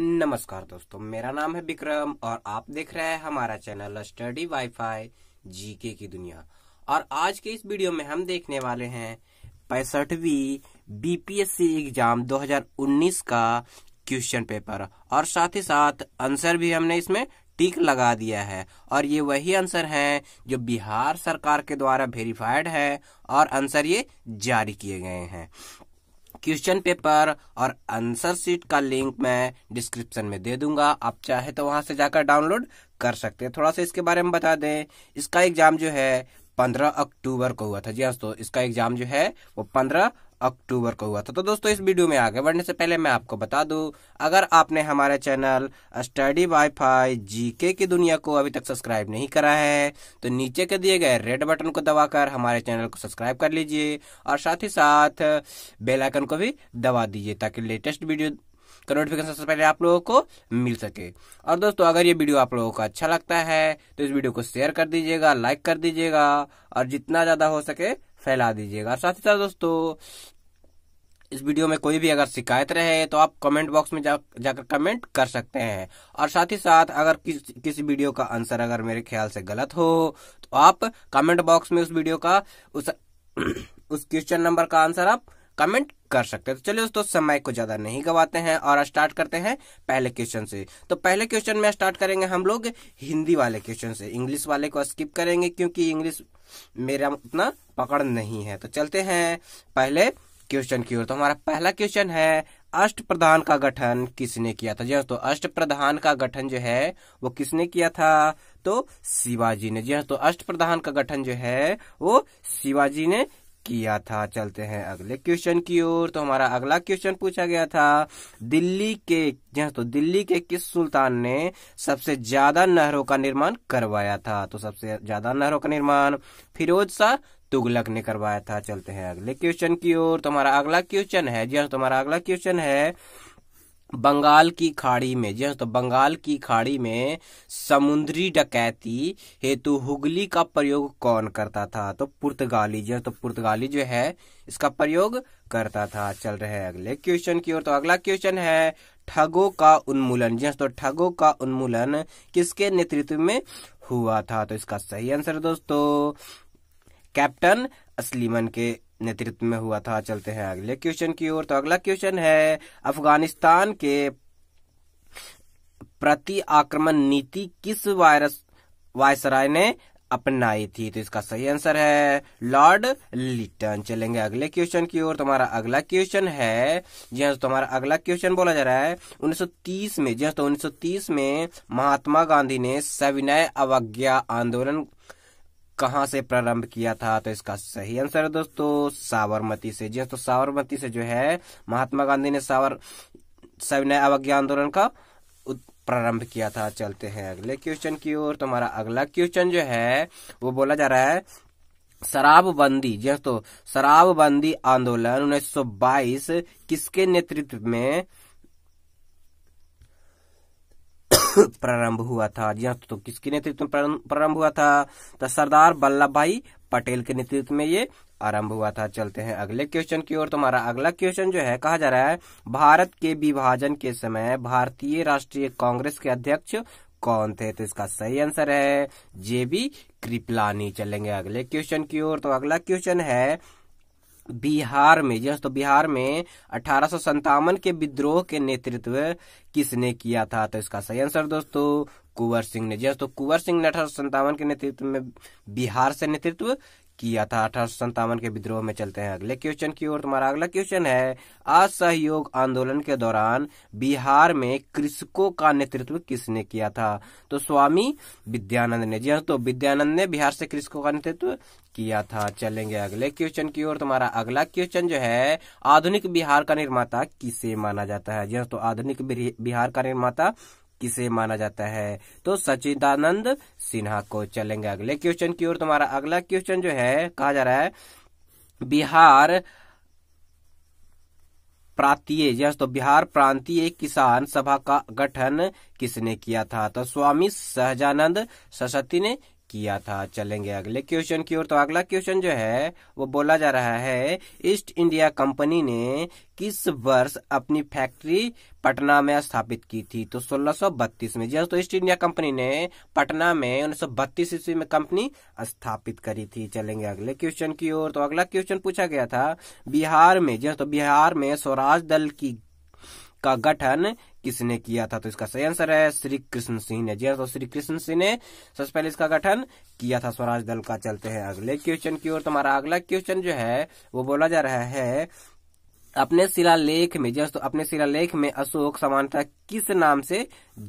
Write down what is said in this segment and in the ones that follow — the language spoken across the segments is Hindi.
नमस्कार दोस्तों मेरा नाम है विक्रम और आप देख रहे हैं हमारा चैनल स्टडी वाईफाई जीके की दुनिया और आज के इस वीडियो में हम देखने वाले हैं पैंसठवी बीपीएससी एग्जाम 2019 का क्वेश्चन पेपर और साथ ही साथ आंसर भी हमने इसमें टिक लगा दिया है और ये वही आंसर है जो बिहार सरकार के द्वारा वेरीफाइड है और आंसर ये जारी किए गए हैं क्वेश्चन पेपर और आंसर शीट का लिंक मैं डिस्क्रिप्शन में दे दूंगा आप चाहे तो वहां से जाकर डाउनलोड कर सकते हैं थोड़ा सा इसके बारे में बता दें इसका एग्जाम जो है पंद्रह अक्टूबर को हुआ था जी हाँ दोस्तों इसका एग्जाम जो है वो पंद्रह अक्टूबर को हुआ था तो दोस्तों इस वीडियो में आगे बढ़ने से पहले मैं आपको बता दूं अगर आपने हमारे चैनल स्टडी वाईफाई जीके की दुनिया को अभी तक सब्सक्राइब नहीं करा है तो नीचे के दिए गए रेड बटन को दबाकर हमारे चैनल को सब्सक्राइब कर लीजिए और साथ ही साथ बेलाइकन को भी दबा दीजिए ताकि लेटेस्ट वीडियो का नोटिफिकेशन सबसे पहले आप लोगों को मिल सके और दोस्तों अगर ये वीडियो आप लोगों को अच्छा लगता है तो इस वीडियो को शेयर कर दीजिएगा लाइक कर दीजिएगा और जितना ज़्यादा हो सके फैला दीजिएगा साथ ही साथ दोस्तों इस वीडियो में कोई भी अगर शिकायत रहे तो आप कमेंट बॉक्स में जा जाकर कमेंट कर सकते हैं और साथ ही साथ अगर किस किसी वीडियो का आंसर अगर मेरे ख्याल से गलत हो तो आप कमेंट बॉक्स में उस वीडियो का उस उस क्वेश्चन नंबर का आंसर आप कमेंट कर सकते हैं तो चलिए दोस्तों समय को ज्यादा नहीं गवाते हैं और स्टार्ट करते हैं पहले क्वेश्चन से तो पहले क्वेश्चन में स्टार्ट करेंगे हम लोग हिंदी वाले क्वेश्चन से इंग्लिश वाले को स्किप करेंगे क्योंकि इंग्लिश मेरा उतना पकड़ नहीं है तो चलते हैं पहले क्वेश्चन की ओर तो हमारा पहला क्वेश्चन है अष्ट प्रधान का गठन किसने किया था जी हाँ तो अष्ट प्रधान का गठन जो है वो किसने किया था तो शिवाजी ने जी हाँ तो अष्ट प्रधान का गठन जो है वो शिवाजी ने किया था चलते हैं अगले क्वेश्चन की ओर तो हमारा अगला क्वेश्चन पूछा गया था दिल्ली के जहाँ तो दिल्ली के किस सुल्तान ने सबसे ज्यादा नहरों का निर्माण करवाया था तो सबसे ज्यादा नहरों का निर्माण फिरोज शाह तुगलक ने करवाया था चलते हैं अगले क्वेश्चन की ओर तुम्हारा अगला क्वेश्चन है जी हाँ तुम्हारा अगला क्वेश्चन है बंगाल की खाड़ी में जी हाँ, तो बंगाल की खाड़ी में समुद्री डकैती हेतु हुगली का प्रयोग कौन करता था तो पुर्तगाली जी हाँ, तो पुर्तगाली जो है इसका प्रयोग करता था चल रहे अगले क्वेश्चन की ओर तो अगला क्वेश्चन है ठगों का उन्मूलन जी हाँ, तो ठगों का उन्मूलन किसके नेतृत्व में हुआ था तो इसका सही आंसर दोस्तों कैप्टन असलीमन के नेतृत्व में हुआ था चलते हैं अगले क्वेश्चन की ओर तो अगला क्वेश्चन है अफगानिस्तान के प्रति आक्रमण नीति किस वायरस वायसराय ने अपनाई थी तो इसका सही आंसर है लॉर्ड लिटन चलेंगे अगले क्वेश्चन की ओर तुम्हारा अगला क्वेश्चन है जी हाँ तो तुम्हारा अगला क्वेश्चन बोला जा रहा है 1930 में जी हाँ तो 1930 में महात्मा गांधी ने सविनय अवज्ञा आंदोलन कहाँ से प्रारंभ किया था तो इसका सही आंसर है दोस्तों साबरमती से जी हाँ, तो साबरमती से जो है महात्मा गांधी ने सावर सविनय अवज्ञा आंदोलन का प्रारंभ किया था चलते हैं अगले क्वेश्चन की ओर तो हमारा अगला क्वेश्चन जो है वो बोला जा रहा है शराबबंदी जी हाँ, तो शराबबंदी आंदोलन 1922 किसके नेतृत्व में प्रारंभ हुआ था जी हाँ, तो किसके नेतृत्व में प्रारंभ हुआ था तो सरदार वल्लभ भाई पटेल के नेतृत्व में ये आरंभ हुआ था चलते हैं अगले क्वेश्चन की ओर तुम्हारा तो अगला क्वेश्चन जो है कहा जा रहा है भारत के विभाजन के समय भारतीय राष्ट्रीय कांग्रेस के अध्यक्ष कौन थे तो इसका सही आंसर है जेबी कृपलानी चलेंगे अगले क्वेश्चन की ओर तो अगला क्वेश्चन है बिहार में यह तो बिहार में अठारह के विद्रोह के नेतृत्व किसने किया था तो इसका सही आंसर दोस्तों कुंवर सिंह ने यह तो कुंवर सिंह ने अठारह के नेतृत्व में बिहार से नेतृत्व किया था अठारह के विद्रोह में चलते हैं अगले क्वेश्चन की ओर तुम्हारा अगला क्वेश्चन है असहयोग आंदोलन के दौरान बिहार में कृषकों का नेतृत्व किसने किया था तो स्वामी विद्यानंद ने जी हाँ, तो विद्यानंद ने बिहार से कृषकों का नेतृत्व किया था चलेंगे अगले क्वेश्चन की ओर तुम्हारा अगला क्वेश्चन जो है आधुनिक बिहार का निर्माता किसे माना जाता है जी हाँ, तो आधुनिक बिहार का निर्माता किसे माना जाता है तो सचिदानंद सिन्हा को चलेंगे अगले क्वेश्चन की ओर तुम्हारा अगला क्वेश्चन जो है कहा जा रहा है बिहार प्रांतीय तो बिहार प्रांतीय किसान सभा का गठन किसने किया था तो स्वामी सहजानंद सरस्वती ने किया था चलेंगे अगले क्वेश्चन की ओर तो अगला क्वेश्चन जो है वो बोला जा रहा है ईस्ट इंडिया कंपनी ने किस वर्ष अपनी फैक्ट्री पटना में स्थापित की थी तो 1632 में जी हाँ, तो ईस्ट इंडिया कंपनी ने पटना में उन्नीस ईस्वी में कंपनी स्थापित करी थी चलेंगे अगले क्वेश्चन की ओर तो अगला क्वेश्चन पूछा गया था बिहार में जी हाँ, तो बिहार में स्वराज दल की का गठन किसने किया था तो इसका सही आंसर है श्री कृष्ण सिंह ने जी हाँ, तो श्री कृष्ण सिंह ने सबसे पहले इसका गठन किया था स्वराज दल का चलते हैं अगले क्वेश्चन की ओर तुम्हारा अगला क्वेश्चन जो है वो बोला जा रहा है अपने शिलालेख में जस्ट हाँ, तो अपने शिलालेख में अशोक समानता किस नाम से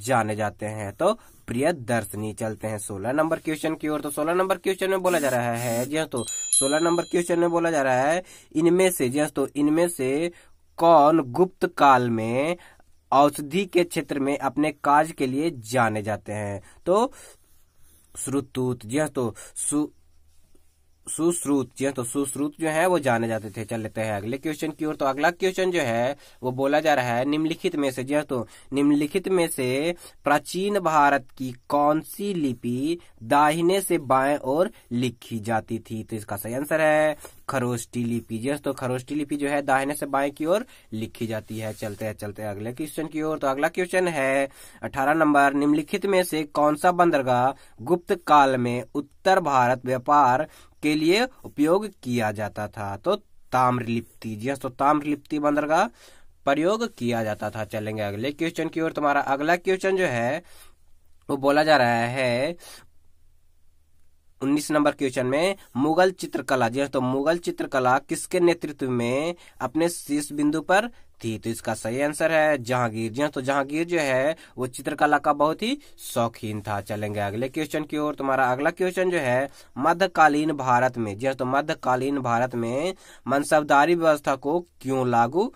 जाने जाते हैं तो प्रिय दर्शनी चलते हैं सोलह नंबर क्वेश्चन की ओर तो सोलह नंबर क्वेश्चन में बोला जा रहा है जी हाँ, तो सोलह नंबर क्वेश्चन में बोला जा रहा है इनमें से जी तो इनमें से कौन गुप्त काल में औषधि के क्षेत्र में अपने कार्य के लिए जाने जाते हैं तो श्रुतूत हाँ तो सु सुश्रुत जी तो सुश्रुत जो है वो जाने जाते थे चल लेते हैं अगले क्वेश्चन की ओर तो अगला क्वेश्चन जो है वो बोला जा रहा है निम्नलिखित में से जी तो निम्नलिखित में से प्राचीन भारत की कौन सी लिपि दाहिने से बाएं ओर लिखी जाती थी तो इसका सही आंसर है खरोस्टी लिपि जी तो खरोस्टी लिपि जो है दाहिने से बाएं की ओर लिखी जाती है चलते हैं चलते हैं अगले क्वेश्चन की ओर तो अगला क्वेश्चन है अठारह नंबर निम्नलिखित में से कौन सा बंदरगाह गुप्त काल में उत्तर भारत व्यापार के लिए उपयोग किया जाता था तो ताम्रलिप्ति जी तो ताम्रलिप्ति बंदरगाह प्रयोग किया जाता था चलेंगे अगले क्वेश्चन की ओर तुम्हारा अगला क्वेश्चन जो है वो बोला जा रहा है उन्नीस नंबर क्वेश्चन में मुगल चित्रकला जी हाँ, तो मुगल चित्रकला किसके नेतृत्व में अपने शीर्ष बिंदु पर थी तो इसका सही आंसर है जहांगीर जी हाँ, तो जहांगीर जो है वो चित्रकला का बहुत ही शौकीन था चलेंगे अगले क्वेश्चन की ओर तुम्हारा अगला क्वेश्चन जो है मध्यकालीन भारत में जी हाँ, तो मध्यकालीन भारत में मनसबदारी व्यवस्था को क्यों लागू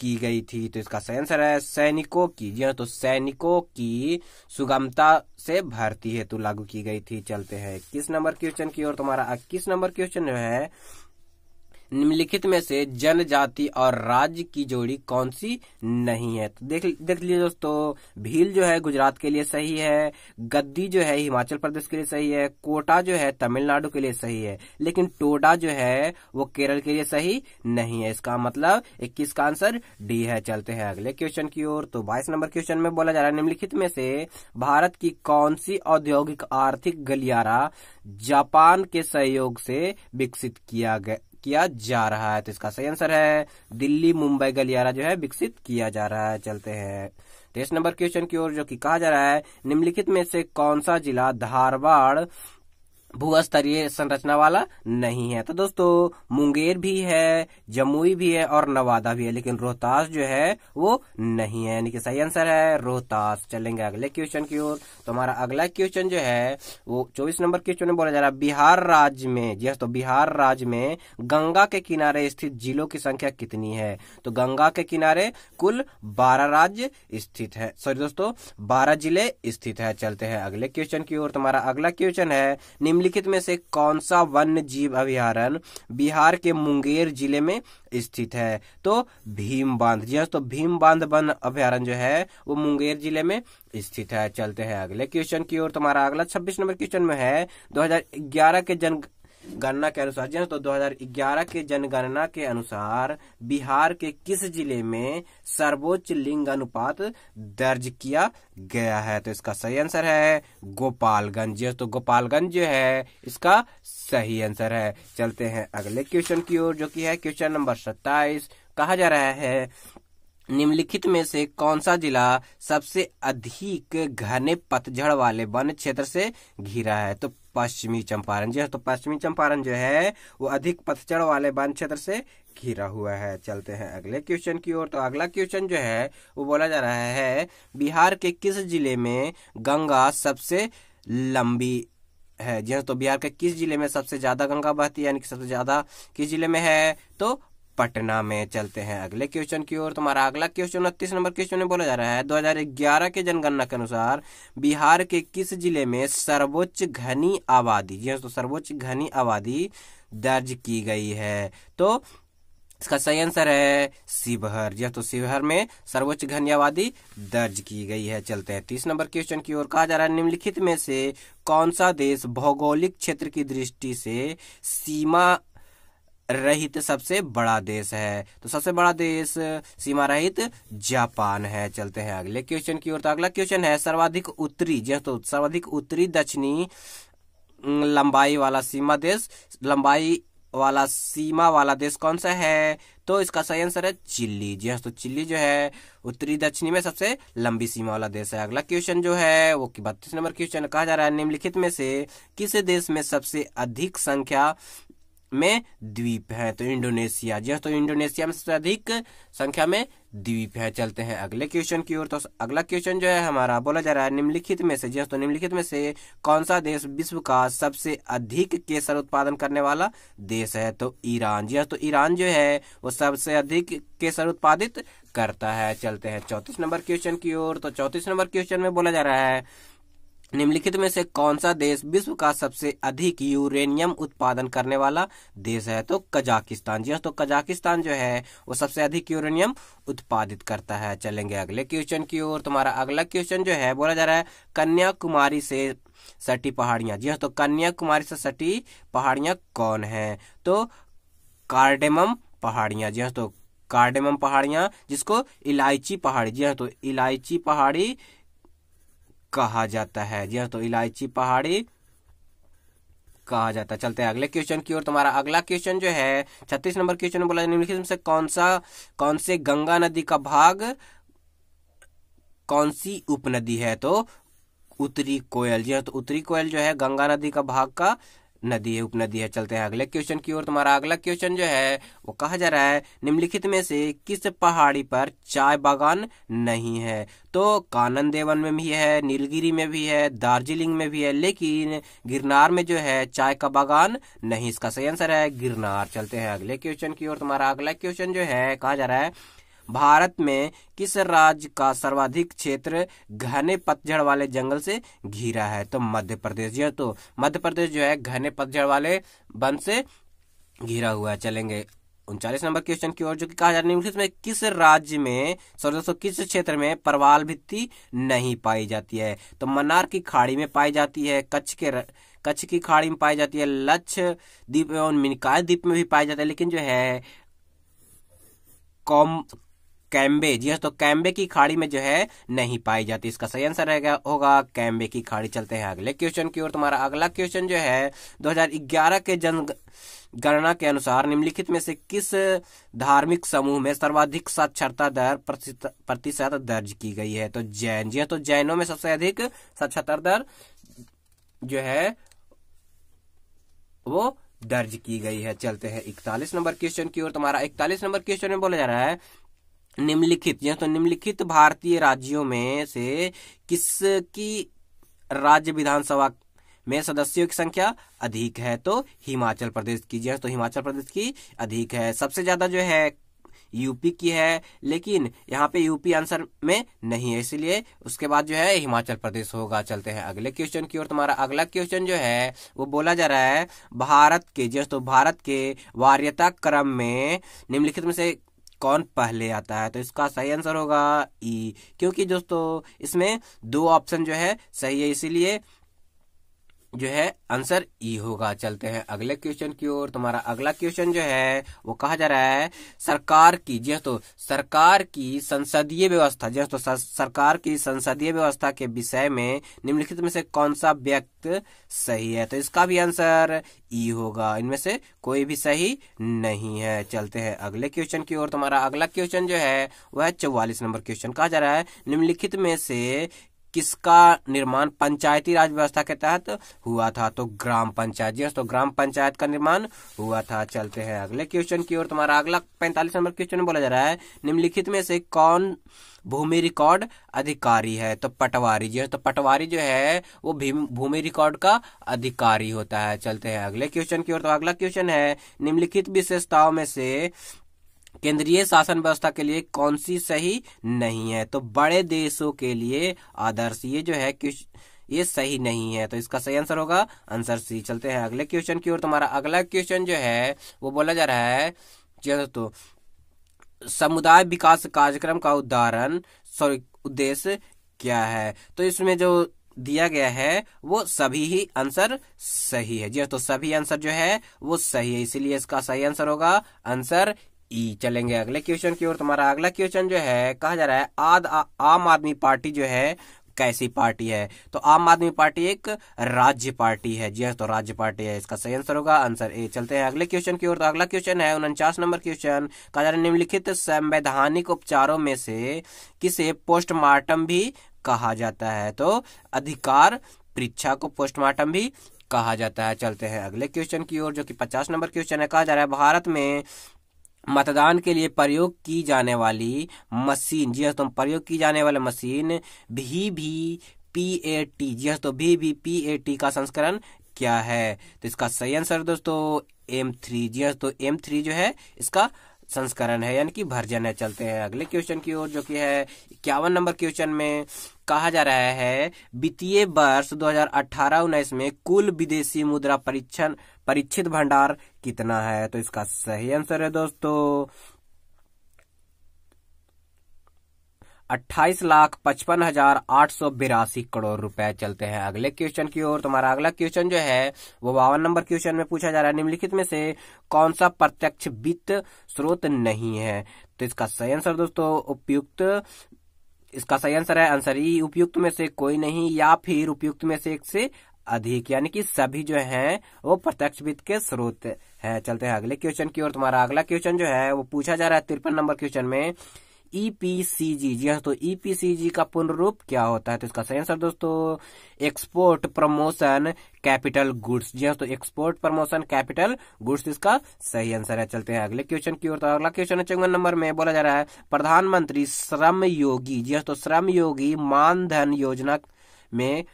की गई थी तो इसका सही आंसर है सैनिकों की जी हाँ तो सैनिकों की सुगमता से भर्ती हेतु लागू की गई थी चलते हैं इक्कीस नंबर क्वेश्चन की ओर तुम्हारा इक्कीस नंबर क्वेश्चन जो है निम्नलिखित में से जनजाति और राज्य की जोड़ी कौन सी नहीं है तो देख देख लीजिए दोस्तों भील जो है गुजरात के लिए सही है गद्दी जो है हिमाचल प्रदेश के लिए सही है कोटा जो है तमिलनाडु के लिए सही है लेकिन टोडा जो है वो केरल के लिए सही नहीं है इसका मतलब इक्कीस का आंसर डी है चलते हैं अगले क्वेश्चन की ओर तो बाईस नंबर क्वेश्चन में बोला जा रहा है निम्नलिखित में से भारत की कौन सी औद्योगिक आर्थिक गलियारा जापान के सहयोग से विकसित किया गया किया जा रहा है तो इसका सही आंसर है दिल्ली मुंबई गलियारा जो है विकसित किया जा रहा है चलते हैं टेस्ट नंबर क्वेश्चन की ओर जो कि कहा जा रहा है निम्नलिखित में से कौन सा जिला धारवाड़ भू स्तरीय संरचना वाला नहीं है तो दोस्तों मुंगेर भी है जमुई भी है और नवादा भी है लेकिन रोहतास जो है वो नहीं है यानी कि सही आंसर है रोहतास चलेंगे अगले क्वेश्चन की ओर तो हमारा अगला क्वेश्चन जो है वो चौबीस नंबर क्वेश्चन में बोला जा रहा है बिहार राज्य में जी तो बिहार राज्य में गंगा के किनारे स्थित जिलों की संख्या कितनी है तो गंगा के किनारे कुल बारह राज्य स्थित है सॉरी दोस्तों बारह जिले स्थित है चलते हैं अगले क्वेश्चन की ओर तुम्हारा तो अगला क्वेश्चन है निम्न निम्नलिखित में से कौन सा वन्य जीव अभ्यारण बिहार के मुंगेर जिले में स्थित है तो भीम बांध जी हाँ, तो भीम बांध वन अभ्यारण जो है वो मुंगेर जिले में स्थित है चलते हैं अगले क्वेश्चन की ओर तुम्हारा तो अगला 26 नंबर क्वेश्चन में है 2011 के जन गणना के अनुसार जन हाँ, तो 2011 के जनगणना के अनुसार बिहार के किस जिले में सर्वोच्च लिंग अनुपात दर्ज किया गया है तो इसका सही आंसर है गोपालगंज हाँ, तो गोपालगंज जो है इसका सही आंसर है चलते हैं अगले क्वेश्चन की ओर जो कि है क्वेश्चन नंबर सत्ताईस कहा जा रहा है निम्नलिखित में से कौन सा जिला सबसे अधिक घने पतझड़ वाले वन क्षेत्र से घिरा है तो पश्चिमी चंपारण है तो पश्चिमी चंपारण जो है वो अधिक पतझड़ वाले वन क्षेत्र से घिरा हुआ है चलते हैं अगले क्वेश्चन की ओर तो अगला क्वेश्चन जो है वो बोला जा रहा है बिहार के किस जिले में गंगा सबसे लंबी है जी तो बिहार के किस जिले में सबसे ज़्यादा गंगा बहती है यानी कि सबसे ज़्यादा किस जिले में है तो पटना में चलते हैं अगले क्वेश्चन की ओर तुम्हारा अगला क्वेश्चन उनतीस नंबर क्वेश्चन में बोला जा रहा है 2011 के जनगणना के अनुसार बिहार के किस जिले में सर्वोच्च घनी आबादी जी तो सर्वोच्च घनी आबादी दर्ज की गई है तो इसका सही आंसर है शिवहर यह हाँ तो शिवहर में सर्वोच्च घनी आबादी दर्ज की गई है चलते हैं तीस नंबर क्वेश्चन की ओर कहा जा रहा है निम्नलिखित में से कौन सा देश भौगोलिक क्षेत्र की दृष्टि से सीमा रहित सबसे बड़ा देश है तो सबसे बड़ा देश सीमा रहित जापान है चलते हैं अगले क्वेश्चन की ओर तो अगला क्वेश्चन है सर्वाधिक उत्तरी जी हाँ, तो सर्वाधिक उत्तरी दक्षिणी लंबाई वाला सीमा देश लंबाई वाला सीमा वाला देश कौन सा है तो इसका सही आंसर है चिल्ली जी हाँ तो चिल्ली जो है उत्तरी दक्षिणी में सबसे लंबी सीमा वाला देश है अगला क्वेश्चन जो है वो बत्तीस नंबर क्वेश्चन कहा जा रहा है निम्नलिखित में से किस देश में सबसे अधिक संख्या में द्वीप हैं तो इंडोनेशिया जी हाँ, तो इंडोनेशिया में सबसे अधिक संख्या में द्वीप है चलते हैं अगले क्वेश्चन की ओर तो अगला क्वेश्चन जो है हमारा बोला जा रहा है निम्नलिखित में से जी हाँ, तो निम्नलिखित में से कौन सा देश विश्व का सबसे अधिक केसर उत्पादन करने वाला देश है तो ईरान जी हाँ, तो ईरान जो है वो सबसे अधिक केसर उत्पादित करता है चलते हैं चौतीस नंबर क्वेश्चन की ओर तो चौतीस नंबर क्वेश्चन में बोला जा रहा है निम्नलिखित में से कौन सा देश विश्व का सबसे अधिक यूरेनियम उत्पादन करने वाला देश है तो कजाकिस्तान जी हाँ, तो कजाकिस्तान जो है वो सबसे अधिक यूरेनियम उत्पादित करता है चलेंगे अगले क्वेश्चन की ओर तुम्हारा अगला क्वेश्चन जो है बोला जा रहा है कन्याकुमारी से सटी पहाड़ियां जी हाँ तो कन्याकुमारी से सटी पहाड़ियां कौन है तो कार्डेमम पहाड़ियां जी हाँ तो कार्डेमम पहाड़ियां जिसको इलायची पहाड़ी जी हाँ तो इलायची पहाड़ी कहा जाता है यह तो इलायची पहाड़ी कहा जाता है चलते हैं अगले क्वेश्चन की ओर तुम्हारा अगला क्वेश्चन जो है छत्तीस नंबर क्वेश्चन बोला निम्नलिखित में से कौन सा कौन से गंगा नदी का भाग कौन सी उपनदी है तो उत्तरी कोयल जी हाँ तो उत्तरी कोयल जो है गंगा नदी का भाग का नदी है उपनदी है चलते हैं अगले क्वेश्चन की ओर तुम्हारा अगला क्वेश्चन जो है वो कहा जा रहा है निम्नलिखित में से किस पहाड़ी पर चाय बागान नहीं है तो कानन देवन में भी है नीलगिरी में भी है दार्जिलिंग में भी है लेकिन गिरनार में जो है चाय का बागान नहीं इसका सही आंसर है गिरनार चलते हैं अगले क्वेश्चन की ओर तुम्हारा अगला क्वेश्चन जो है कहा जा रहा है भारत में किस राज्य का सर्वाधिक क्षेत्र घने पतझड़ वाले जंगल से घिरा है तो मध्य प्रदेश जो तो मध्य प्रदेश जो है घने पतझड़ वाले वन से घिरा हुआ है चलेंगे उनचालीस नंबर क्वेश्चन की ओर जो कि कहा जा निम्नलिखित में किस राज्य में सौ दोस्तों किस क्षेत्र में परवाल भित्ति नहीं पाई जाती है तो मनार की खाड़ी में पाई जाती है कच्छ के र... कच्छ की खाड़ी में पाई जाती है लक्ष द्वीप एवं मिनकाय द्वीप में भी पाई जाती है लेकिन जो है कैम्बे जी हाँ, तो कैम्बे की खाड़ी में जो है नहीं पाई जाती इसका सही आंसर रहेगा होगा कैम्बे की खाड़ी चलते हैं अगले क्वेश्चन की ओर तुम्हारा अगला क्वेश्चन जो है 2011 के जनगणना के अनुसार निम्नलिखित में से किस धार्मिक समूह में सर्वाधिक साक्षरता दर प्रतिशत दर्ज की गई है तो जैन जी हाँ, तो जैनों में सबसे अधिक साक्षरता दर जो है वो दर्ज की गई है चलते हैं इकतालीस नंबर क्वेश्चन की ओर तुम्हारा इकतालीस नंबर क्वेश्चन में बोला जा रहा है निम्नलिखित या तो निम्नलिखित भारतीय राज्यों में से किसकी राज्य विधानसभा में सदस्यों की संख्या अधिक है तो हिमाचल प्रदेश की जी हाँ, तो हिमाचल प्रदेश की अधिक है सबसे ज्यादा जो है यूपी की है लेकिन यहाँ पे यूपी आंसर में नहीं है इसलिए उसके बाद जो है हिमाचल प्रदेश होगा चलते हैं अगले क्वेश्चन की ओर तुम्हारा अगला क्वेश्चन जो है वो बोला जा रहा है भारत के जस्ट हाँ, तो भारत के वार्यता क्रम में निम्नलिखित में से कौन पहले आता है तो इसका सही आंसर होगा ई e, क्योंकि दोस्तों इसमें दो ऑप्शन जो है सही है इसीलिए जो है आंसर ई होगा चलते हैं अगले क्वेश्चन की ओर तुम्हारा अगला क्वेश्चन जो है वो कहा जा रहा है सरकार की जी हाँ तो सरकार की संसदीय व्यवस्था जी हाँ तो सरकार की संसदीय व्यवस्था के विषय में निम्नलिखित में से कौन सा व्यक्त सही है तो इसका भी आंसर ई होगा इनमें से कोई भी सही नहीं है चलते हैं अगले क्वेश्चन की ओर तुम्हारा अगला क्वेश्चन जो है वह चौवालीस नंबर क्वेश्चन कहा जा रहा है निम्नलिखित में से किसका निर्माण पंचायती राज व्यवस्था के तहत हुआ था तो ग्राम पंचायत जी तो ग्राम पंचायत का निर्माण हुआ था चलते हैं अगले क्वेश्चन की ओर तुम्हारा अगला पैंतालीस नंबर क्वेश्चन बोला जा रहा है निम्नलिखित में से कौन भूमि रिकॉर्ड अधिकारी है तो पटवारी जी तो पटवारी जो है वो भूमि रिकॉर्ड का अधिकारी होता है चलते हैं अगले क्वेश्चन की ओर तो अगला क्वेश्चन है निम्नलिखित विशेषताओं में से केंद्रीय शासन व्यवस्था के लिए कौन सी सही नहीं है तो बड़े देशों के लिए आदर्श ये जो है ये सही नहीं है तो इसका सही आंसर होगा आंसर सी चलते हैं अगले क्वेश्चन की ओर तुम्हारा अगला क्वेश्चन जो है वो बोला जा रहा है तो समुदाय विकास कार्यक्रम का उदाहरण सॉरी उद्देश्य क्या है तो इसमें जो दिया गया है वो सभी ही आंसर सही है जी हाँ, तो सभी आंसर जो है वो सही है इसीलिए इसका सही आंसर होगा आंसर ई चलेंगे अगले क्वेश्चन की ओर तुम्हारा अगला क्वेश्चन जो है कहा जा रहा है आद आ, आम आदमी पार्टी जो है कैसी पार्टी है तो आम आदमी पार्टी एक राज्य पार्टी है जी हाँ, तो राज्य पार्टी है इसका सही आंसर होगा आंसर ए चलते हैं अगले क्वेश्चन की ओर तो अगला क्वेश्चन है उनचास नंबर क्वेश्चन कहा जा रहा है निम्नलिखित संवैधानिक उपचारों में से किसे पोस्टमार्टम भी कहा जाता है तो अधिकार परीक्षा को पोस्टमार्टम भी कहा जाता है चलते हैं अगले क्वेश्चन की ओर जो कि पचास नंबर क्वेश्चन है कहा जा रहा है भारत में मतदान के लिए प्रयोग की जाने वाली मशीन जी दोस्तों हाँ, प्रयोग की जाने वाली मशीन भी भी पी ए टी जी दोस्तों हाँ, भी भी पी ए टी का संस्करण क्या है तो इसका सही आंसर दोस्तों एम थ्री जी दोस्तों एम थ्री जो है इसका संस्करण है यानी कि भर्जन है चलते हैं अगले क्वेश्चन की ओर जो कि है इक्यावन नंबर क्वेश्चन में कहा जा रहा है वित्तीय वर्ष 2018-19 में कुल विदेशी मुद्रा परीक्षण परीक्षित भंडार कितना है तो इसका सही आंसर है दोस्तों अट्ठाईस लाख पचपन हजार आठ सौ बिरासी करोड़ रुपए चलते हैं अगले क्वेश्चन की ओर तुम्हारा अगला क्वेश्चन जो है वो बावन नंबर क्वेश्चन में पूछा जा रहा है निम्नलिखित में से कौन सा प्रत्यक्ष वित्त स्रोत नहीं है तो इसका सही आंसर दोस्तों उपयुक्त इसका सही आंसर है आंसर ई उपयुक्त में से कोई नहीं या फिर उपयुक्त में से एक से अधिक यानी कि सभी जो है वो प्रत्यक्ष वित्त के स्रोत है चलते हैं अगले क्वेश्चन की ओर तुम्हारा अगला क्वेश्चन जो है वो पूछा जा रहा है तिरपन नंबर क्वेश्चन में ईपीसीजी e जी हाँ तो ईपीसीजी e का पूर्ण रूप क्या होता है तो इसका सही आंसर दोस्तों एक्सपोर्ट प्रमोशन कैपिटल गुड्स जी हाँ तो एक्सपोर्ट प्रमोशन कैपिटल गुड्स इसका सही आंसर है चलते हैं अगले क्वेश्चन की ओर तो अगला क्वेश्चन है चौवन नंबर में बोला जा रहा है प्रधानमंत्री श्रम योगी जी हाँ तो श्रम योगी मानधन योजना में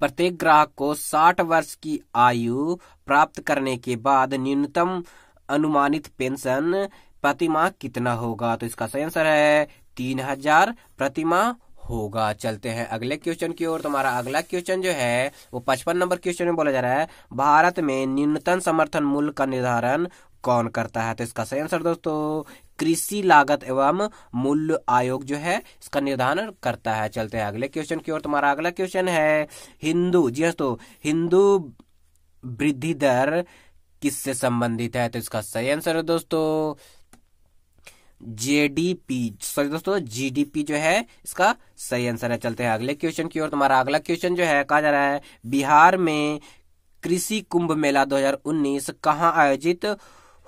प्रत्येक ग्राहक को 60 वर्ष की आयु प्राप्त करने के बाद न्यूनतम अनुमानित पेंशन प्रतिमाह कितना होगा तो इसका सही आंसर है तीन हजार प्रतिमाह होगा चलते हैं अगले क्वेश्चन की ओर तुम्हारा अगला क्वेश्चन जो है वो पचपन नंबर क्वेश्चन में बोला जा रहा है भारत में न्यूनतम समर्थन मूल्य का निर्धारण कौन करता है तो इसका सही आंसर दोस्तों कृषि लागत एवं मूल्य आयोग जो है इसका निर्धारण करता है चलते हैं अगले क्वेश्चन की ओर तुम्हारा अगला क्वेश्चन है हिंदू जी हाँ दोस्तों हिंदू वृद्धि दर किससे संबंधित है तो इसका सही आंसर है दोस्तों जेडीपी सॉरी दोस्तों जीडीपी जो है इसका सही आंसर है चलते हैं अगले क्वेश्चन की ओर तुम्हारा अगला क्वेश्चन जो है कहा जा रहा है बिहार में कृषि कुंभ मेला 2019 कहाँ आयोजित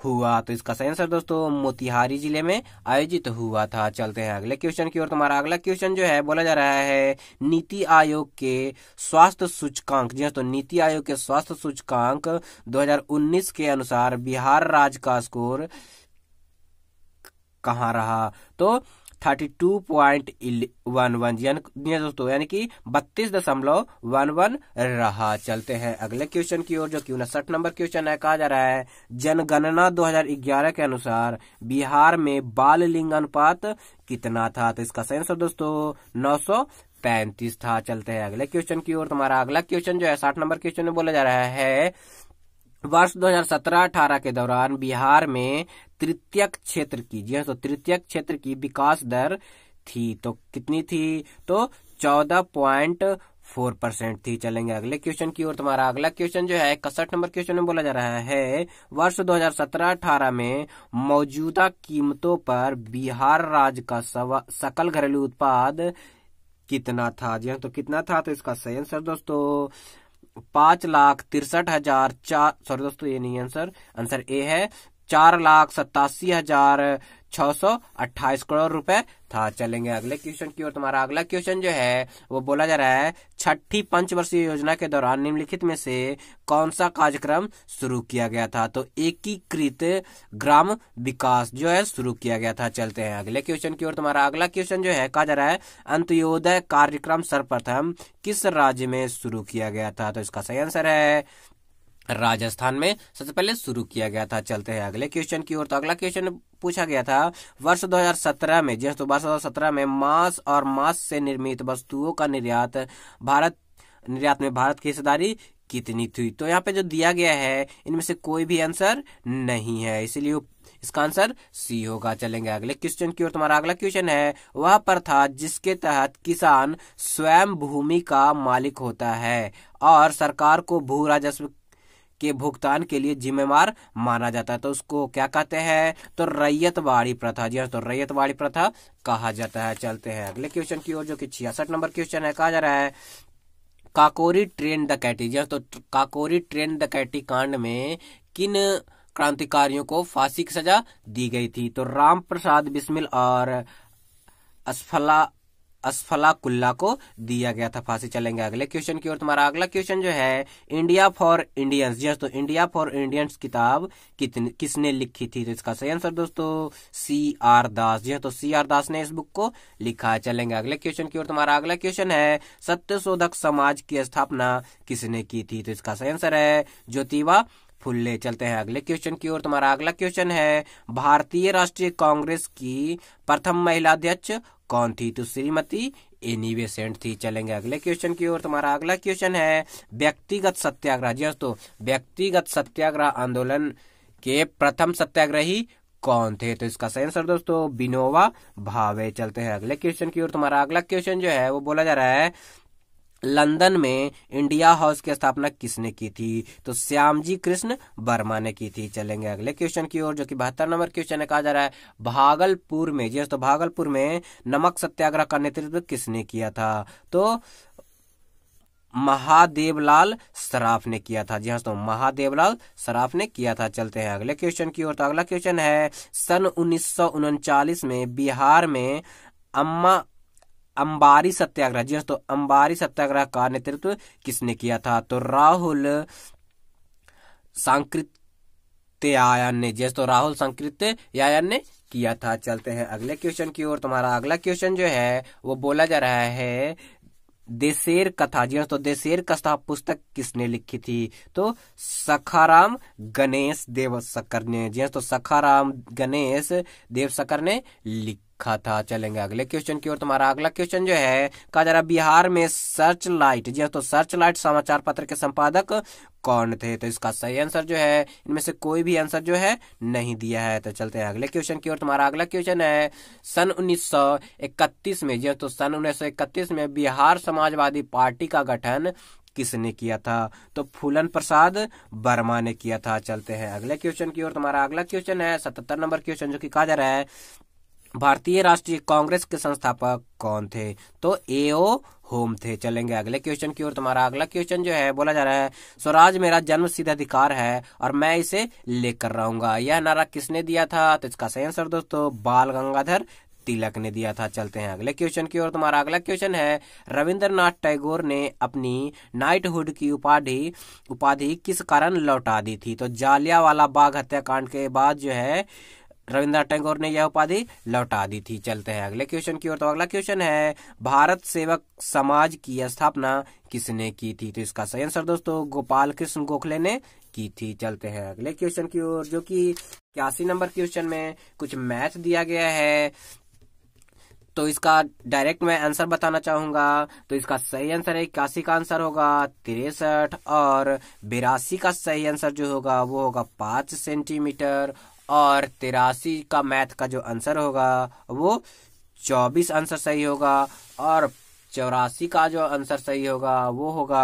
हुआ तो इसका सही आंसर दोस्तों मोतिहारी जिले में आयोजित हुआ था चलते हैं अगले क्वेश्चन की ओर तुम्हारा अगला क्वेश्चन जो है बोला जा रहा है नीति आयोग के स्वास्थ्य सूचकांक जी तो नीति आयोग के स्वास्थ्य सूचकांक 2019 के अनुसार बिहार राज्य का स्कोर कहाँ रहा तो thirty two point one one दोस्तों यानी कि बत्तीस दशमलव वन वन रहा चलते हैं अगले क्वेश्चन की ओर जो कि उनसठ नंबर क्वेश्चन है कहा जा रहा है जनगणना 2011 के अनुसार बिहार में बाल लिंग अनुपात कितना था तो इसका आंसर दोस्तों नौ सौ पैंतीस था चलते हैं अगले क्वेश्चन की ओर तुम्हारा अगला क्वेश्चन जो है साठ नंबर क्वेश्चन में बोला जा रहा है वर्ष 2017-18 के दौरान बिहार में तृतीयक क्षेत्र की जी हाँ तो तृतीयक क्षेत्र की विकास दर थी तो कितनी थी तो चौदह पॉइंट फोर परसेंट थी चलेंगे अगले क्वेश्चन की ओर तुम्हारा अगला क्वेश्चन जो है इकसठ नंबर क्वेश्चन में बोला जा रहा है वर्ष 2017-18 में मौजूदा कीमतों पर बिहार राज्य का सकल घरेलू उत्पाद कितना था जी हाँ तो कितना था तो इसका सही आंसर दोस्तों पांच लाख तिरसठ हजार चार सॉरी दोस्तों ये नहीं आंसर आंसर ए है चार लाख सतासी हजार 628 करोड़ रुपए था चलेंगे अगले क्वेश्चन की ओर तुम्हारा अगला क्वेश्चन जो है वो बोला जा रहा है छठी पंचवर्षीय योजना के दौरान निम्नलिखित में से कौन सा कार्यक्रम शुरू किया गया था तो एकीकृत ग्राम विकास जो है शुरू किया गया था चलते हैं अगले क्वेश्चन की ओर तुम्हारा अगला क्वेश्चन जो है कहा जा रहा है अंत्योदय कार्यक्रम सर्वप्रथम किस राज्य में शुरू किया गया था तो इसका सही आंसर है राजस्थान में सबसे पहले शुरू किया गया था चलते हैं अगले क्वेश्चन की ओर तो अगला क्वेश्चन पूछा गया था वर्ष 2017 में जिस तो वर्ष 2017 में मांस और मांस से निर्मित वस्तुओं का निर्यात भारत निर्यात में भारत की हिस्सेदारी कितनी थी तो यहाँ पे जो दिया गया है इनमें से कोई भी आंसर नहीं है इसलिए इसका आंसर सी होगा चलेंगे अगले क्वेश्चन की ओर तुम्हारा अगला क्वेश्चन है वह प्रथा जिसके तहत किसान स्वयं भूमि का मालिक होता है और सरकार को भू राजस्व के भुगतान के लिए जिम्मेवार माना जाता है तो उसको क्या कहते हैं तो रैयतवाड़ी प्रथा जी हाँ, तो रैयत रैयतवाड़ी प्रथा कहा जाता है चलते हैं अगले क्वेश्चन की ओर जो कि छियासठ नंबर क्वेश्चन है कहा जा रहा है काकोरी ट्रेन कैटी जी हाँ, तो काकोरी ट्रेन द कैटी कांड में किन क्रांतिकारियों को फांसी की सजा दी गई थी तो राम प्रसाद बिस्मिल और असफला असफला कुल्ला को दिया गया था फांसी चलेंगे अगले क्वेश्चन की ओर तुम्हारा अगला क्वेश्चन जो है इंडिया फॉर इंडियंस तो इंडिया फॉर इंडियंस किताब कितने किसने लिखी थी तो इसका सही आंसर दोस्तों सी आर दास जी हाँ तो सी आर दास ने इस बुक को लिखा है चलेंगे अगले क्वेश्चन की ओर तुम्हारा अगला क्वेश्चन है सत्य समाज की स्थापना किसने की थी तो इसका सही आंसर है ज्योतिबा फुल्ले चलते हैं अगले क्वेश्चन की ओर तुम्हारा अगला क्वेश्चन है भारतीय राष्ट्रीय कांग्रेस की प्रथम महिला अध्यक्ष कौन थी तो श्रीमती एनी बेसेंट थी चलेंगे अगले क्वेश्चन की ओर तुम्हारा अगला क्वेश्चन है व्यक्तिगत सत्याग्रह जी दोस्तों व्यक्तिगत सत्याग्रह आंदोलन के प्रथम सत्याग्रही कौन थे तो इसका सही आंसर दोस्तों विनोवा भावे चलते हैं अगले क्वेश्चन की ओर तुम्हारा अगला क्वेश्चन जो है वो बोला जा रहा है लंदन में इंडिया हाउस की स्थापना किसने की थी तो श्यामजी कृष्ण वर्मा ने की थी चलेंगे अगले क्वेश्चन की ओर जो कि बहत्तर नंबर क्वेश्चन है कहा जा रहा है भागलपुर में जी हाँ, तो भागलपुर में नमक सत्याग्रह का नेतृत्व किसने किया था तो महादेवलाल सराफ ने किया था जी हाँ तो महादेवलाल सराफ ने किया था चलते हैं अगले क्वेश्चन की ओर तो अगला क्वेश्चन है सन उन्नीस में बिहार में अम्मा अंबारी सत्याग्रह जी दोस्तों अंबारी सत्याग्रह का नेतृत्व किसने किया था तो राहुल सांकृत्यायन ने जी दोस्तों राहुल सांकृत्यायन ने किया था चलते हैं अगले क्वेश्चन की ओर तुम्हारा अगला क्वेश्चन जो है वो बोला जा रहा है देशेर कथा जी दोस्तों देशेर कथा पुस्तक किसने लिखी थी तो सखाराम गणेश देवशकर ने जी दोस्तों सखाराम गणेश देवशकर ने लिखी रखा था चलेंगे अगले क्वेश्चन की ओर तुम्हारा अगला क्वेश्चन जो है कहा जा रहा बिहार में सर्च लाइट जी हाँ, तो सर्च लाइट समाचार पत्र के संपादक कौन थे तो इसका सही आंसर जो है इनमें से कोई भी आंसर जो है नहीं दिया है तो चलते हैं अगले क्वेश्चन की ओर तुम्हारा अगला क्वेश्चन है सन 1931 में जी हाँ, तो सन 1931 में बिहार समाजवादी पार्टी का गठन किसने किया था तो फूलन प्रसाद वर्मा ने किया था चलते हैं अगले क्वेश्चन की ओर तुम्हारा अगला क्वेश्चन है सतहत्तर नंबर क्वेश्चन जो कि कहा जा रहा है भारतीय राष्ट्रीय कांग्रेस के संस्थापक कौन थे तो ए ओ होम थे चलेंगे अगले क्वेश्चन की ओर तुम्हारा अगला क्वेश्चन जो है बोला जा रहा है स्वराज मेरा जन्म सिद्ध अधिकार है और मैं इसे लेकर रहूंगा यह नारा किसने दिया था तो इसका सही आंसर दोस्तों बाल गंगाधर तिलक ने दिया था चलते हैं अगले क्वेश्चन की ओर तुम्हारा अगला क्वेश्चन है रविंद्रनाथ टैगोर ने अपनी नाइटहुड की उपाधि उपाधि किस कारण लौटा दी थी तो वाला बाग हत्याकांड के बाद जो है रविन्द्रनाथ टैगोर ने यह उपाधि लौटा दी थी चलते हैं अगले क्वेश्चन की ओर तो अगला क्वेश्चन है भारत सेवक समाज की स्थापना किसने की थी तो इसका सही आंसर दोस्तों गोपाल कृष्ण गोखले ने की थी चलते हैं अगले क्वेश्चन की ओर जो कि इक्यासी नंबर क्वेश्चन में कुछ मैथ दिया गया है तो इसका डायरेक्ट मैं आंसर बताना चाहूंगा तो इसका सही आंसर है इक्यासी का आंसर होगा तिरसठ और बिरासी का सही आंसर जो होगा वो होगा पांच सेंटीमीटर और तिरासी का मैथ का जो आंसर होगा वो चौबीस आंसर सही होगा और चौरासी का जो आंसर सही होगा वो होगा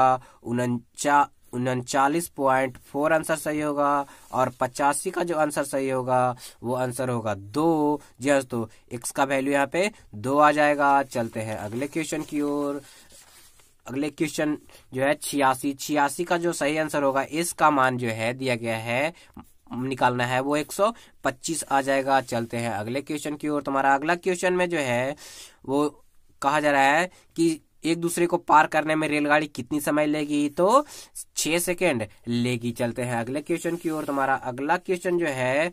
उनचा उनचालीस पॉइंट फोर आंसर सही होगा और पचासी का जो आंसर सही होगा वो आंसर होगा दो जी हाँ तो एक्स का वैल्यू यहाँ पे दो आ जाएगा चलते हैं अगले क्वेश्चन की ओर अगले क्वेश्चन जो है छियासी छियासी का जो सही आंसर होगा इसका मान जो है दिया गया है निकालना है वो 125 आ जाएगा चलते हैं अगले क्वेश्चन की ओर तुम्हारा अगला क्वेश्चन में जो है वो कहा जा रहा है कि एक दूसरे को पार करने में रेलगाड़ी कितनी समय लेगी तो छह सेकेंड लेगी चलते हैं अगले क्वेश्चन की ओर तुम्हारा अगला क्वेश्चन जो है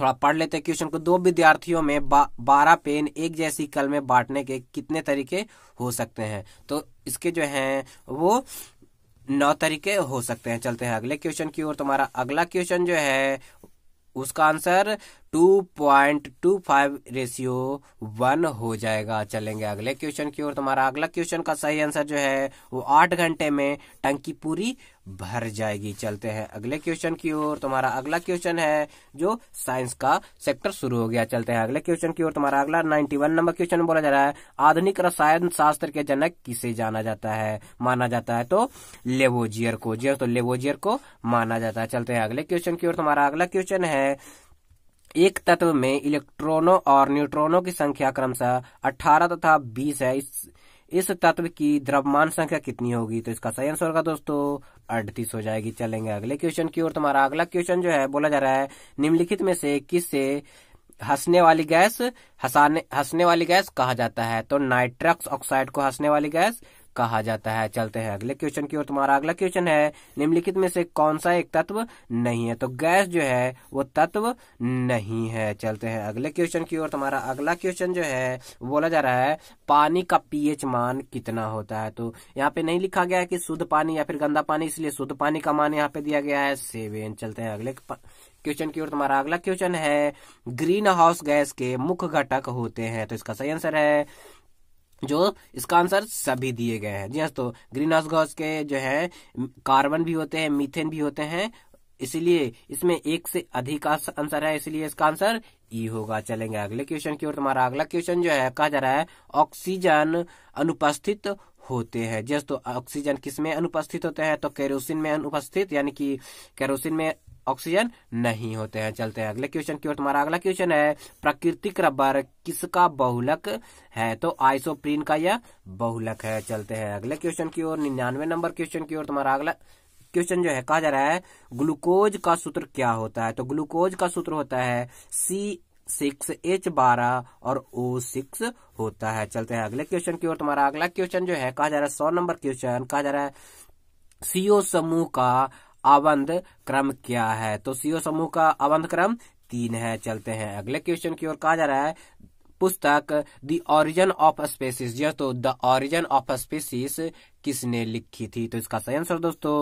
थोड़ा पढ़ लेते हैं क्वेश्चन को दो विद्यार्थियों में बा, बारह पेन एक जैसी कल में बांटने के कितने तरीके हो सकते हैं तो इसके जो हैं वो नौ तरीके हो सकते हैं चलते हैं अगले क्वेश्चन की ओर तुम्हारा अगला क्वेश्चन जो है उसका आंसर 2.25 रेशियो वन हो जाएगा चलेंगे अगले क्वेश्चन की ओर तुम्हारा अगला क्वेश्चन का सही आंसर जो है वो आठ घंटे में टंकी पूरी भर जाएगी चलते हैं अगले क्वेश्चन की ओर तुम्हारा अगला क्वेश्चन है जो साइंस का सेक्टर शुरू हो गया चलते हैं अगले क्वेश्चन की ओर तुम्हारा अगला 91 नंबर क्वेश्चन बोला जा रहा है आधुनिक रसायन शास्त्र के जनक किसे जाना जाता है माना जाता है तो लेवोजियर को जी हाँ, तो लेवोजियर को माना जाता है चलते हैं अगले क्वेश्चन की ओर तुम्हारा अगला क्वेश्चन है एक तत्व में इलेक्ट्रॉनों और न्यूट्रॉनों की संख्या क्रमशः 18 तथा 20 है इस इस तत्व की द्रव्यमान संख्या कितनी होगी तो इसका सही आंसर होगा दोस्तों अड़तीस हो जाएगी चलेंगे अगले क्वेश्चन की ओर तुम्हारा अगला क्वेश्चन जो है बोला जा रहा है निम्नलिखित में से किस से हंसने वाली गैस हंसने वाली गैस कहा जाता है तो नाइट्रक्स ऑक्साइड को हंसने वाली गैस कहा जाता है चलते हैं अगले क्वेश्चन की ओर तुम्हारा अगला क्वेश्चन है निम्नलिखित में से कौन सा एक तत्व नहीं है तो गैस जो है वो तत्व नहीं है चलते हैं अगले क्वेश्चन की ओर तुम्हारा अगला क्वेश्चन जो है बोला जा रहा है पानी का पीएच मान कितना होता है तो यहाँ पे नहीं लिखा गया है कि शुद्ध पानी या फिर गंदा पानी इसलिए शुद्ध पानी का मान यहाँ पे दिया गया है सेवन चलते हैं अगले क्वेश्चन की ओर तुम्हारा अगला क्वेश्चन है ग्रीन हाउस गैस के मुख्य घटक होते हैं तो इसका सही आंसर है जो इसका आंसर सभी दिए गए हैं जी हाँ तो ग्रीन हाउस गैस के जो है कार्बन भी होते हैं मीथेन भी होते हैं इसलिए इसमें एक से अधिक आंसर है इसलिए इसका आंसर ई होगा चलेंगे अगले क्वेश्चन की ओर तुम्हारा अगला क्वेश्चन जो है कहा जा रहा है ऑक्सीजन अनुपस्थित होते हैं जस्ट हाँ, तो ऑक्सीजन किसमें अनुपस्थित होते हैं तो केरोसिन में अनुपस्थित यानी कि केरोसिन में ऑक्सीजन नहीं होते हैं चलते हैं अगले क्वेश्चन की ओर तुम्हारा अगला क्वेश्चन है प्राकृतिक रबर किसका बहुलक है तो आइसोप्रीन का यह बहुलक है चलते हैं अगले क्वेश्चन की ओर निन्यानवे नंबर क्वेश्चन की ओर तुम्हारा अगला क्वेश्चन जो है कहा जा रहा है ग्लूकोज का सूत्र क्या होता है तो ग्लूकोज का सूत्र होता है सी सिक्स एच बारह और ओ सिक्स होता है चलते हैं अगले क्वेश्चन की ओर तुम्हारा अगला क्वेश्चन जो है कहा जा रहा है सौ नंबर क्वेश्चन कहा जा रहा है सीओ समूह का आवंध क्रम क्या है तो सीओ समूह का आवंध क्रम तीन है चलते हैं अगले क्वेश्चन की ओर कहा जा रहा है पुस्तक द ऑरिजन ऑफ स्पेसिस तो द ऑरिजन ऑफ स्पेसिस किसने लिखी थी तो इसका सही आंसर दोस्तों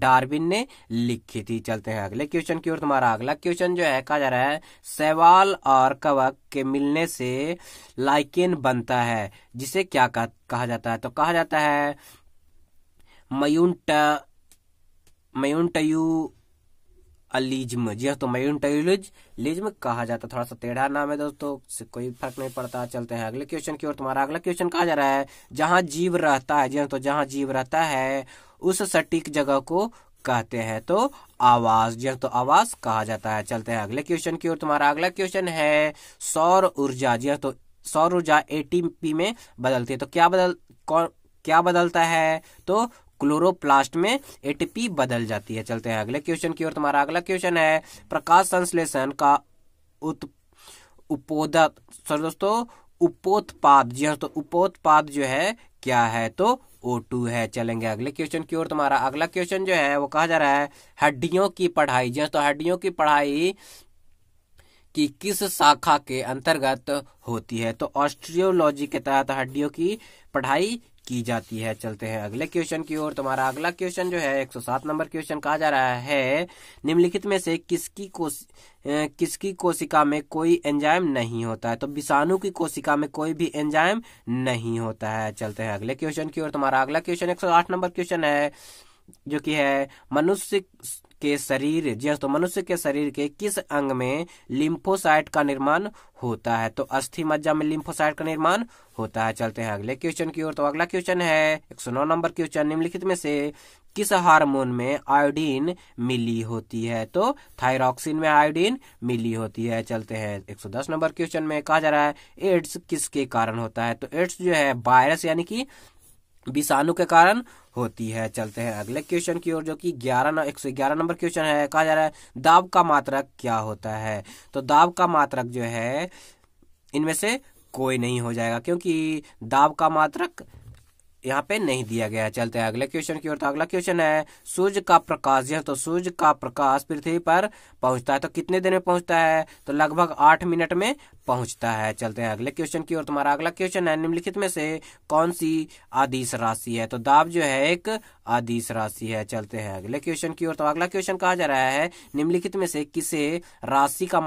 डार्विन ने लिखी थी चलते हैं अगले क्वेश्चन की ओर तुम्हारा अगला क्वेश्चन जो है कहा जा रहा है सवाल और कवक के मिलने से लाइकेन बनता है जिसे क्या कहा जाता है तो कहा जाता है मयूंट मयूनटयू अलीज्म जी हाँ, तो मयूनटयूलिज लिज्म कहा जाता है थोड़ा सा टेढ़ा नाम है दोस्तों कोई फर्क नहीं पड़ता चलते हैं अगले क्वेश्चन की ओर तुम्हारा अगला क्वेश्चन कहा जा रहा है जहां जीव रहता है जी हाँ, तो जहां जीव रहता है उस सटीक जगह को कहते हैं तो आवाज जी हाँ, तो आवाज कहा जाता है चलते हैं अगले क्वेश्चन की ओर तुम्हारा अगला क्वेश्चन है सौर ऊर्जा जी तो सौर ऊर्जा एटीपी में बदलती है तो क्या बदल कौन क्या बदलता है तो क्लोरोप्लास्ट में एटीपी बदल जाती है चलते हैं अगले क्वेश्चन की ओर तुम्हारा अगला क्वेश्चन है प्रकाश संश्लेषण का सर दोस्तों उपोत्पाद जी हाँ तो उपोत्पाद जो है क्या है तो O2 है चलेंगे अगले क्वेश्चन की ओर तुम्हारा अगला क्वेश्चन जो है वो कहा जा रहा है हड्डियों की पढ़ाई जी हाँ, तो हड्डियों की पढ़ाई की किस शाखा के अंतर्गत होती है तो ऑस्ट्रियोलॉजी के तहत हड्डियों की पढ़ाई की जाती है चलते हैं अगले क्वेश्चन की ओर तुम्हारा अगला क्वेश्चन जो है 107 नंबर क्वेश्चन कहा जा रहा है निम्नलिखित में से किसकी कोश किसकी कोशिका में कोई एंजाइम नहीं होता है तो विषाणु की कोशिका में कोई भी एंजाइम नहीं होता है चलते हैं अगले क्वेश्चन की ओर तुम्हारा अगला क्वेश्चन 108 नंबर क्वेश्चन है जो कि है मनुष्य के शरीर यह तो मनुष्य के शरीर के किस अंग में लिम्फोसाइट का निर्माण होता है तो अस्थि मज्जा में लिम्फोसाइट का निर्माण होता है चलते हैं अगले क्वेश्चन की ओर तो अगला क्वेश्चन है एक नंबर क्वेश्चन निम्नलिखित में से किस हार्मोन में आयोडीन मिली होती है तो थायरॉक्सिन में आयोडीन मिली होती है चलते हैं 110 नंबर क्वेश्चन में कहा जा रहा है एड्स किसके कारण होता है तो एड्स जो है वायरस यानी कि विषाणु के कारण होती है चलते हैं अगले क्वेश्चन की ओर जो कि ग्यारह एक सौ ग्यारह नंबर क्वेश्चन है कहा जा रहा है दाब का मात्रक क्या होता है तो दाब का मात्रक जो है इनमें से कोई नहीं हो जाएगा क्योंकि दाब का मात्रक यहाँ पे नहीं दिया गया है चलते हैं अगले क्वेश्चन की ओर तो अगला क्वेश्चन है सूर्य का प्रकाश यह तो सूर्य का प्रकाश पृथ्वी पर पहुंचता है तो कितने दिन में पहुंचता है तो लगभग आठ मिनट में पहुंचता है चलते हैं अगले क्वेश्चन की ओर तुम्हारा अगला क्वेश्चन है निम्नलिखित में से कौन सी आदिश राशि है तो दाब जो है एक आदिश राशि है चलते हैं अगले क्वेश्चन की ओर तो अगला क्वेश्चन कहा जा रहा है निम्नलिखित में से किसे राशि का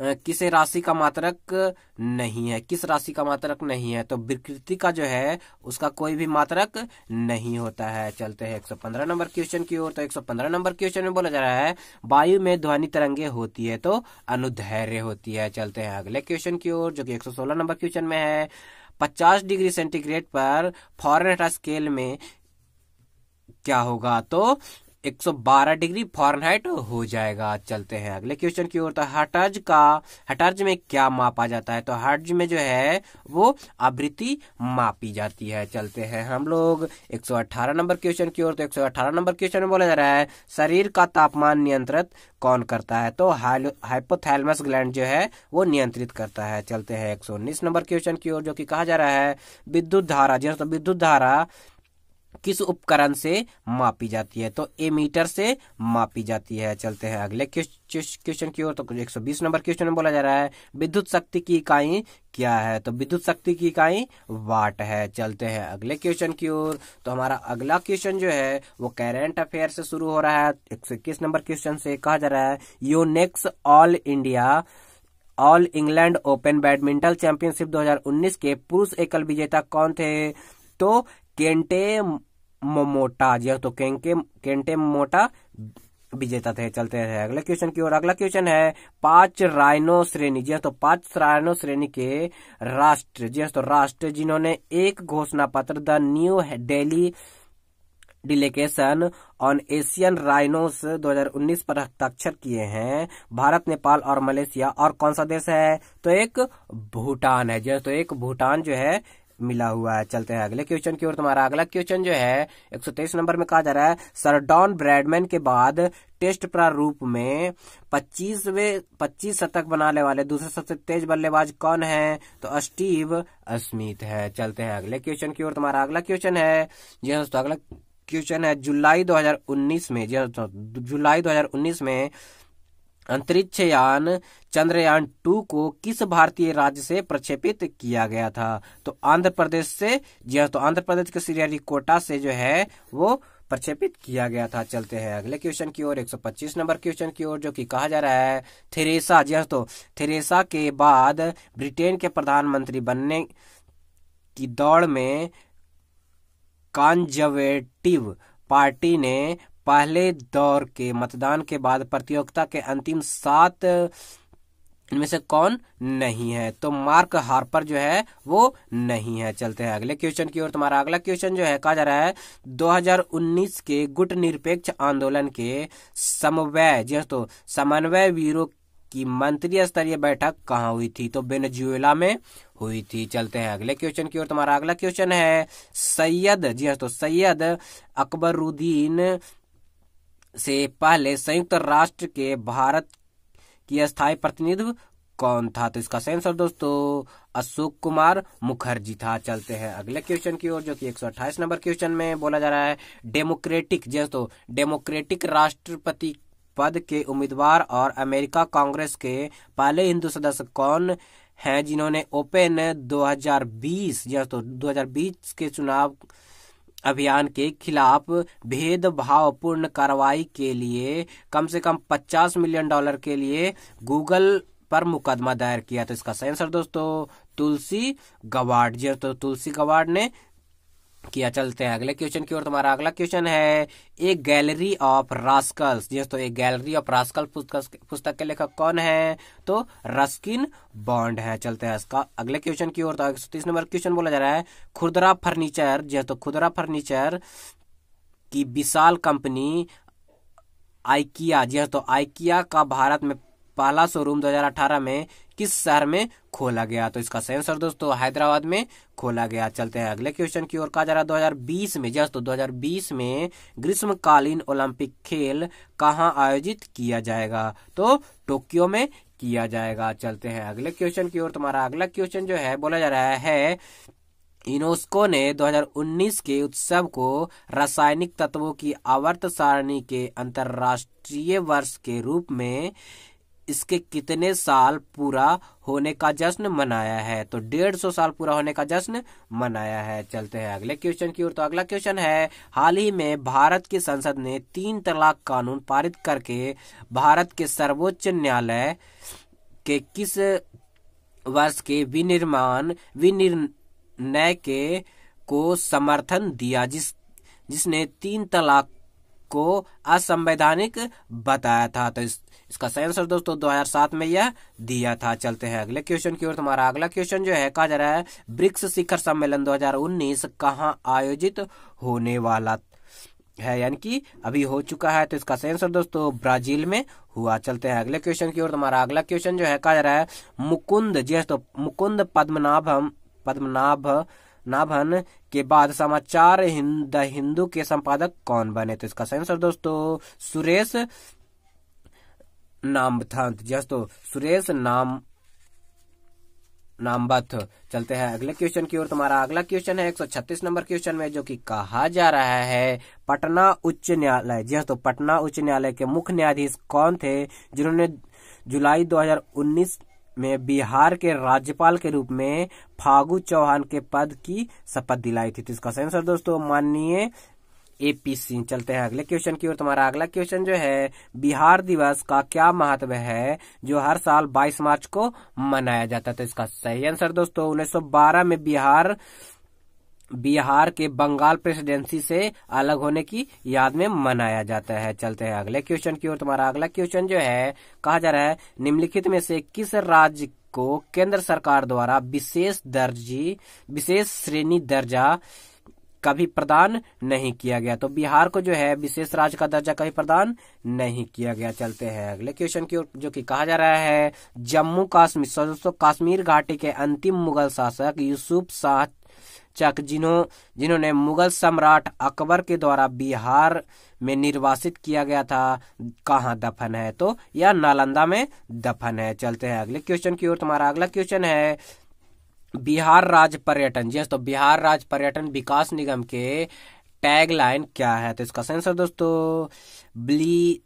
किस राशि का मात्रक नहीं है किस राशि का मात्रक नहीं है तो विकृति का जो है उसका कोई भी मात्रक नहीं होता है चलते हैं 115 नंबर क्वेश्चन की ओर तो 115 नंबर क्वेश्चन में बोला जा रहा है वायु में ध्वनि तरंगे होती है तो अनुधैर्य होती है चलते हैं अगले क्वेश्चन की ओर जो कि 116 नंबर क्वेश्चन में है पचास डिग्री सेंटीग्रेड पर फॉरन स्केल में क्या होगा तो 112 डिग्री फॉरनहाइट हो जाएगा चलते हैं अगले क्वेश्चन की ओर तो हटर्ज का हटर्ज में क्या मापा जाता है तो हर्ज में जो है वो आवृत्ति मापी जाती है चलते हैं हम लोग 118 नंबर क्वेश्चन की ओर तो 118 नंबर क्वेश्चन में बोला जा रहा है शरीर का तापमान नियंत्रित कौन करता है तो हाइपोथैलमस ग्लैंड जो है वो नियंत्रित करता है चलते हैं एक नंबर क्वेश्चन की ओर जो की कहा जा रहा है विद्युत धारा जी हाँ, तो विद्युत धारा किस उपकरण से मापी जाती है तो ए मीटर से मापी जाती है चलते हैं अगले क्वेश्चन की ओर तो 120 नंबर क्वेश्चन में बोला जा रहा है विद्युत शक्ति की इकाई क्या है तो विद्युत शक्ति की इकाई वाट है चलते हैं अगले क्वेश्चन की ओर तो हमारा अगला क्वेश्चन जो है वो करेंट अफेयर से शुरू हो रहा है एक नंबर क्वेश्चन से कहा जा रहा है Yonex all India all England open badminton championship 2019 के पुरुष एकल विजेता कौन थे तो केंटे मोमोटा यह हाँ, तो केंके केंटे मोमोटा विजेता थे चलते हैं अगले क्वेश्चन की ओर अगला क्वेश्चन है पांच रायनो श्रेणी जी हाँ, तो पांच रायनो श्रेणी के राष्ट्र जी हाँ, तो राष्ट्र जिन्होंने एक घोषणा पत्र the New Delhi declaration on Asian rhinos 2019 पर हस्ताक्षर किए हैं भारत नेपाल और मलेशिया और कौन सा देश है तो एक भूटान है जो तो एक भूटान जो है मिला हुआ है चलते हैं अगले क्वेश्चन की ओर तुम्हारा अगला क्वेश्चन जो है एक नंबर में कहा जा रहा है सर डॉन ब्रैडमैन के बाद टेस्ट प्रारूप में 25वें 25 शतक बनाने वाले दूसरे सबसे तेज बल्लेबाज कौन है तो स्टीव स्मिथ है चलते हैं अगले क्वेश्चन की ओर तुम्हारा अगला क्वेश्चन है जी हाँ दोस्तों अगला क्वेश्चन है जुलाई 2019 में जी हाँ दोस्तों जुलाई 2019 में अंतरिक्ष यान चंद्रयान टू को किस भारतीय राज्य से प्रक्षेपित किया गया था तो आंध्र प्रदेश से जी हाँ तो आंध्र प्रदेश के कोटा से जो है वो प्रक्षेपित किया गया था चलते हैं अगले क्वेश्चन की ओर 125 नंबर क्वेश्चन की ओर जो कि कहा जा रहा है थेरेसा जी हाँ तो थेरेसा के बाद ब्रिटेन के प्रधानमंत्री बनने की दौड़ में कॉन्जर्वेटिव पार्टी ने पहले दौर के मतदान के बाद प्रतियोगिता के अंतिम सात इनमें से कौन नहीं है तो मार्क हार्पर जो है वो नहीं है चलते हैं अगले क्वेश्चन की ओर तुम्हारा अगला क्वेश्चन जो है कहा जा रहा है 2019 के गुट निरपेक्ष आंदोलन के समन्वय जी हाँ, तो समन्वय ब्यूरो की मंत्री स्तरीय बैठक कहाँ हुई थी तो बेनजुएला में हुई थी चलते हैं अगले क्वेश्चन की ओर तुम्हारा अगला क्वेश्चन है सैयद जी हाँ, तो सैयद अकबरुद्दीन से पहले संयुक्त राष्ट्र के भारत की स्थायी प्रतिनिधि कौन था तो इसका सही आंसर दोस्तों अशोक कुमार मुखर्जी था चलते हैं अगले क्वेश्चन की ओर जो कि 128 नंबर क्वेश्चन में बोला जा रहा है डेमोक्रेटिक जी दोस्तों डेमोक्रेटिक राष्ट्रपति पद के उम्मीदवार और अमेरिका कांग्रेस के पहले हिंदू सदस्य कौन हैं जिन्होंने ओपन 2020 जी दोस्तों दो के चुनाव अभियान के खिलाफ भेदभावपूर्ण कार्रवाई के लिए कम से कम 50 मिलियन डॉलर के लिए गूगल पर मुकदमा दायर किया तो इसका सही आंसर दोस्तों तुलसी गवाड जी हाँ, तो तुलसी गवाड ने किया चलते हैं अगले क्वेश्चन की ओर तुम्हारा अगला क्वेश्चन है ए गैलरी ऑफ रास्कल्स तो एक गैलरी ऑफ रास्कल पुस्तक के लेखक कौन है तो रस्किन बॉन्ड है चलते हैं इसका अगले क्वेश्चन की ओर तो एक सौ तीस नंबर क्वेश्चन बोला जा रहा है खुदरा फर्नीचर जो तो खुदरा फर्नीचर की विशाल कंपनी आइकिया जी तो आइकिया का भारत में पहला शोरूम 2018 में किस शहर में खोला गया तो इसका सही आंसर दोस्तों हैदराबाद में खोला गया चलते हैं अगले क्वेश्चन की ओर कहा जा रहा है 2020 में जस्ट तो हजार 2020 में ग्रीष्मकालीन ओलंपिक खेल कहाँ आयोजित किया जाएगा तो टोक्यो में किया जाएगा चलते हैं अगले क्वेश्चन की ओर तुम्हारा अगला क्वेश्चन जो है बोला जा रहा है यूनेस्को ने 2019 के उत्सव को रासायनिक तत्वों की आवर्त सारणी के अंतर्राष्ट्रीय वर्ष के रूप में इसके कितने साल पूरा होने का जश्न मनाया है तो डेढ़ सौ साल पूरा होने का जश्न मनाया है चलते हैं अगले क्वेश्चन की ओर तो अगला क्वेश्चन है हाल ही में भारत की संसद ने तीन तलाक कानून पारित करके भारत के सर्वोच्च न्यायालय के किस वर्ष के विनिर्माण विनिर्णय के को समर्थन दिया जिस जिसने तीन तलाक को असंवैधानिक बताया था तो इस, इसका सही आंसर दोस्तों 2007 में यह दिया था चलते हैं अगले क्वेश्चन की ओर तुम्हारा अगला क्वेश्चन जो है कहा जा रहा है ब्रिक्स शिखर सम्मेलन 2019 कहाँ आयोजित होने वाला है यानी कि अभी हो चुका है तो इसका आंसर दोस्तों ब्राजील में हुआ चलते हैं अगले क्वेश्चन की ओर तुम्हारा अगला क्वेश्चन जो है कहा जा रहा है मुकुंद जी तो मुकुंद पद्मनाभम पद्मनाभ नाभन के बाद समाचार द हिंदू के संपादक कौन बने तो इसका सही आंसर दोस्तों सुरेश नाम तो सुरेश नाम नामबथ चलते हैं अगले क्वेश्चन की ओर तुम्हारा अगला क्वेश्चन है 136 नंबर क्वेश्चन में जो कि कहा जा रहा है पटना उच्च न्यायालय जी तो पटना उच्च न्यायालय के मुख्य न्यायाधीश कौन थे जिन्होंने जुलाई 2019 में बिहार के राज्यपाल के रूप में फागु चौहान के पद की शपथ दिलाई थी तो इसका सही आंसर दोस्तों माननीय एपी सिंह चलते हैं अगले क्वेश्चन की ओर तुम्हारा अगला क्वेश्चन जो है बिहार दिवस का क्या महत्व है जो हर साल 22 मार्च को मनाया जाता है तो इसका सही आंसर दोस्तों 1912 में बिहार बिहार के बंगाल प्रेसिडेंसी से अलग होने की याद में मनाया जाता है चलते हैं अगले क्वेश्चन की ओर तुम्हारा अगला क्वेश्चन जो है कहा जा रहा है निम्नलिखित में से किस राज्य को केंद्र सरकार द्वारा विशेष दर्जी विशेष श्रेणी दर्जा कभी प्रदान नहीं किया गया तो बिहार को जो है विशेष राज्य का दर्जा कभी प्रदान नहीं किया गया चलते हैं अगले क्वेश्चन की ओर जो कि कहा जा रहा है जम्मू काश्मीर कश्मीर घाटी के अंतिम मुगल शासक यूसुफ शाह चक जिन्हों जिन्होंने मुगल सम्राट अकबर के द्वारा बिहार में निर्वासित किया गया था कहाँ दफन है तो यह नालंदा में दफन है चलते हैं अगले क्वेश्चन की ओर तुम्हारा अगला क्वेश्चन है बिहार राज्य पर्यटन जी हाँ, तो बिहार राज्य पर्यटन विकास निगम के टैगलाइन क्या है तो इसका सेंसर दोस्तों ब्ली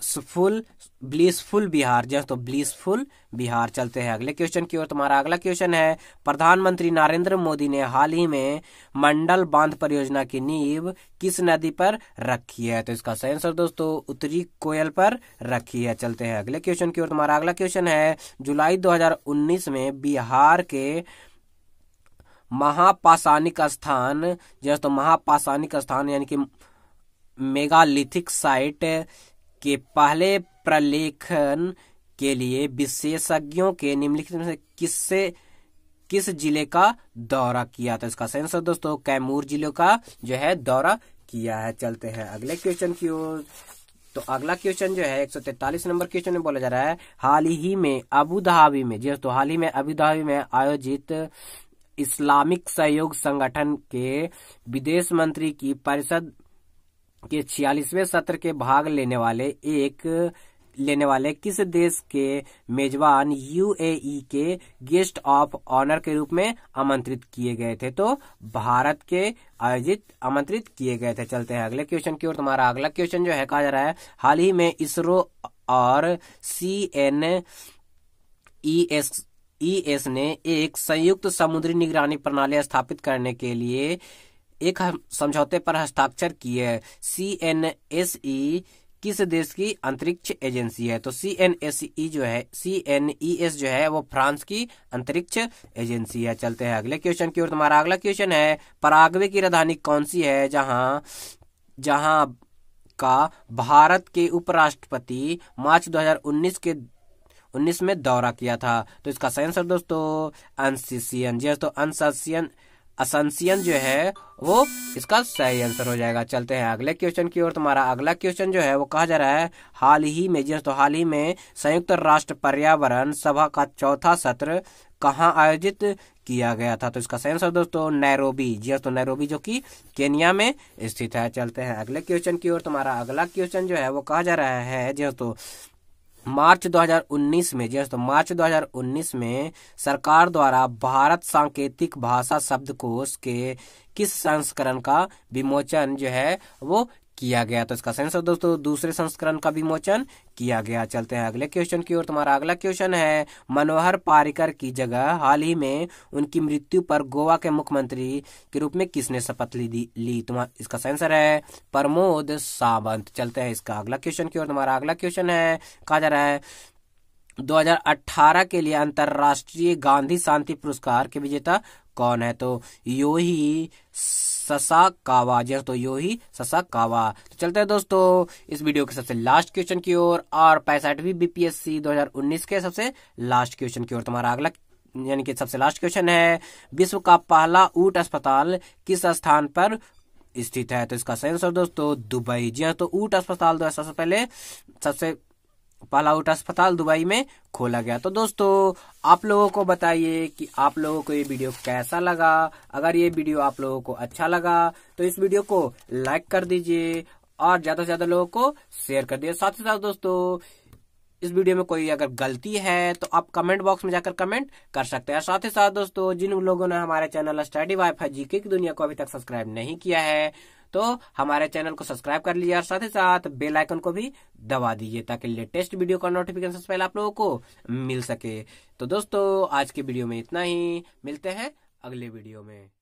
ब्लिसफुल ब्लिसफुल बिहार जस्ट तो ब्लिसफुल बिहार चलते हैं अगले क्वेश्चन की ओर तुम्हारा अगला क्वेश्चन है प्रधानमंत्री नरेंद्र मोदी ने हाल ही में मंडल बांध परियोजना की नींव किस नदी पर रखी है तो इसका सही आंसर दोस्तों उत्तरी कोयल पर रखी है चलते हैं अगले क्वेश्चन की ओर तुम्हारा अगला क्वेश्चन है जुलाई दो में बिहार के महापाषाणिक स्थान जस्ट तो महापाषाणिक स्थान यानी कि मेगालिथिक साइट के पहले प्रलेखन के लिए विशेषज्ञों के निम्नलिखित में से किससे किस जिले का दौरा किया था इसका आंसर दोस्तों कैमूर जिले का जो है दौरा किया है चलते हैं अगले क्वेश्चन की ओर तो अगला क्वेश्चन जो है 143 नंबर क्वेश्चन में बोला जा रहा है हाल ही में अबू धाबी में जी तो हाल ही में अबू धाबी में आयोजित इस्लामिक सहयोग संगठन के विदेश मंत्री की परिषद के छियालीसवें सत्र के भाग लेने वाले एक लेने वाले किस देश के मेजबान यूएई के गेस्ट ऑफ ऑनर के रूप में आमंत्रित किए गए थे तो भारत के आयोजित आमंत्रित किए गए थे चलते हैं अगले क्वेश्चन की ओर तुम्हारा अगला क्वेश्चन जो है कहा जा रहा है हाल ही में इसरो और C N E S E S ने एक संयुक्त समुद्री निगरानी प्रणाली स्थापित करने के लिए एक समझौते पर हस्ताक्षर किए हैं सी एन एस ई किस देश की अंतरिक्ष एजेंसी है तो सी एन एस ई जो है सी एन ई एस जो है वो फ्रांस की अंतरिक्ष एजेंसी है चलते हैं अगले क्वेश्चन की ओर तुम्हारा अगला क्वेश्चन है परागवे की राजधानी कौन सी है जहां जहां का भारत के उपराष्ट्रपति मार्च 2019 के 19 में दौरा किया था तो इसका सही आंसर दोस्तों अनसीसियन जी दोस्तों अनसीसियन असंसियन जो है वो इसका सही आंसर हो जाएगा चलते हैं अगले क्वेश्चन की ओर तुम्हारा अगला क्वेश्चन जो है वो कहा जा रहा है हाल ही में जी हाँ, तो हाल ही में संयुक्त राष्ट्र पर्यावरण सभा का चौथा सत्र कहाँ आयोजित किया गया था तो इसका सही आंसर दोस्तों नैरोबी जी हाँ, तो नैरोबी जो कि केनिया में स्थित है चलते हैं अगले क्वेश्चन की ओर तुम्हारा अगला क्वेश्चन जो है वो कहा जा रहा है जी दोस्तों हाँ, मार्च 2019 में जी हाँ, तो मार्च 2019 में सरकार द्वारा भारत सांकेतिक भाषा शब्दकोश के किस संस्करण का विमोचन जो है वो किया गया तो इसका सेंसर दोस्तों दूसरे संस्करण का विमोचन किया गया चलते हैं अगले क्वेश्चन की ओर तुम्हारा अगला क्वेश्चन है मनोहर पारिकर की जगह हाल ही में उनकी मृत्यु पर गोवा के मुख्यमंत्री के रूप में किसने शपथ ली ली तुम्हारा इसका सेंसर है प्रमोद सावंत चलते हैं इसका अगला क्वेश्चन की ओर तुम्हारा अगला क्वेश्चन है कहा जा रहा है 2018 के लिए अंतर्राष्ट्रीय गांधी शांति पुरस्कार के विजेता कौन है तो यो ही ससा कावा जी तो यो ही ससा कावा तो चलते हैं दोस्तों इस वीडियो के सबसे लास्ट क्वेश्चन की ओर और पैंसठवी बीपीएससी 2019 के सबसे लास्ट क्वेश्चन की ओर तुम्हारा अगला यानी कि सबसे लास्ट क्वेश्चन है विश्व का पहला ऊट अस्पताल किस स्थान पर स्थित है तो इसका सही आंसर दोस्तों दुबई जी हाँ तो ऊट अस्पताल दो सबसे पहले सबसे पालाउट अस्पताल दुबई में खोला गया तो दोस्तों आप लोगों को बताइए कि आप लोगों को ये वीडियो कैसा लगा अगर ये वीडियो आप लोगों को अच्छा लगा तो इस वीडियो को लाइक कर दीजिए और ज्यादा से ज्यादा लोगों को शेयर कर दीजिए साथ ही साथ दोस्तों इस वीडियो में कोई अगर गलती है तो आप कमेंट बॉक्स में जाकर कमेंट कर सकते हैं साथ ही साथ दोस्तों जिन लोगों ने हमारे चैनल स्टडी वाई है जीके की दुनिया को अभी तक सब्सक्राइब नहीं किया है तो हमारे चैनल को सब्सक्राइब कर लीजिए और साथ ही साथ बेल आइकन को भी दबा दीजिए ताकि लेटेस्ट वीडियो का नोटिफिकेशन सबसे पहले आप लोगों को मिल सके तो दोस्तों आज के वीडियो में इतना ही मिलते हैं अगले वीडियो में